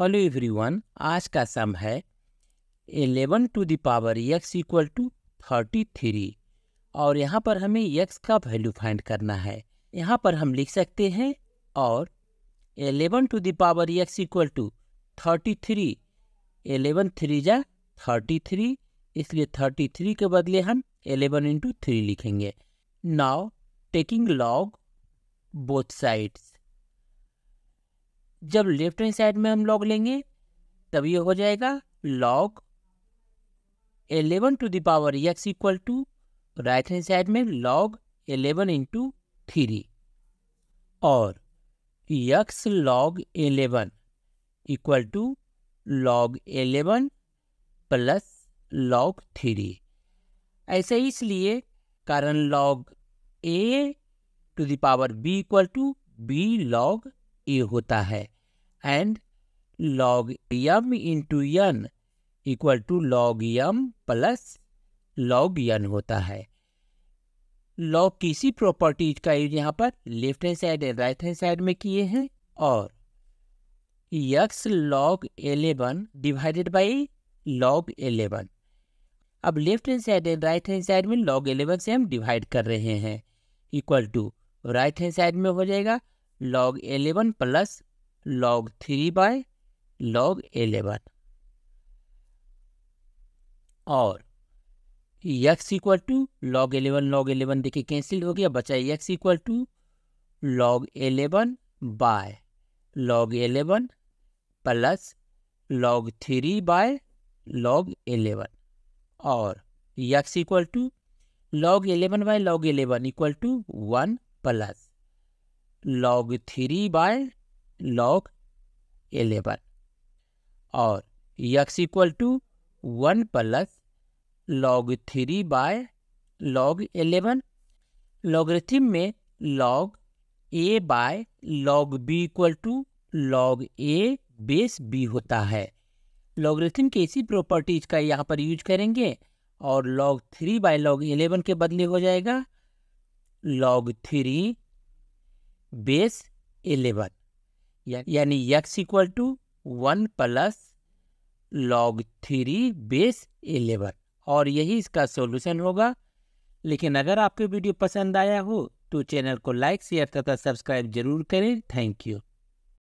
hello everyone आज का sum है 11 to the power equal to thirty three और यहाँ पर हमें x का वैल्यू फाइंड करना है यहाँ पर हम लिख सकते हैं और 11 to the power equal to thirty three eleven three जा थर्टी थ्री इसलिए थर्टी थ्री के बदले हम एलेवन इंटू थ्री लिखेंगे now taking log both sides जब लेफ्ट हैंड साइड में हम लॉग लेंगे तब ये हो जाएगा log eleven to the power x equal to right hand side में लॉग एलेवन इंटू थ्री और x log eleven equal to log eleven plus log three ऐसे ही इसलिए कारण log a to the power b equal to b log a होता है and log m into n equal to log m plus log n होता है log किसी properties का use यहाँ पर left hand side and right hand side में किए हैं और x log eleven divided by log eleven अब left hand side and right hand side में लॉग एलेवन से हम डिवाइड कर रहे हैं equal to right hand side में हो जाएगा log eleven plus log three by log 11 और x equal to log eleven log eleven देखिए कैंसिल हो गया बचा x equal to log eleven by log eleven plus log three by log eleven और x equal to log eleven by log eleven equal to one plus log three by log eleven और x equal to one plus log three by log eleven logarithm में log a by log b equal to log a base b होता है लॉगरिथिम के इसी properties का यहाँ पर use करेंगे और log three by log eleven के बदले हो जाएगा लॉग थ्री बेस एलेवन यानी x equal to one plus log three base eleven और यही इसका सॉल्यूशन होगा लेकिन अगर आपको वीडियो पसंद आया हो तो चैनल को लाइक शेयर तथा सब्सक्राइब जरूर करें थैंक यू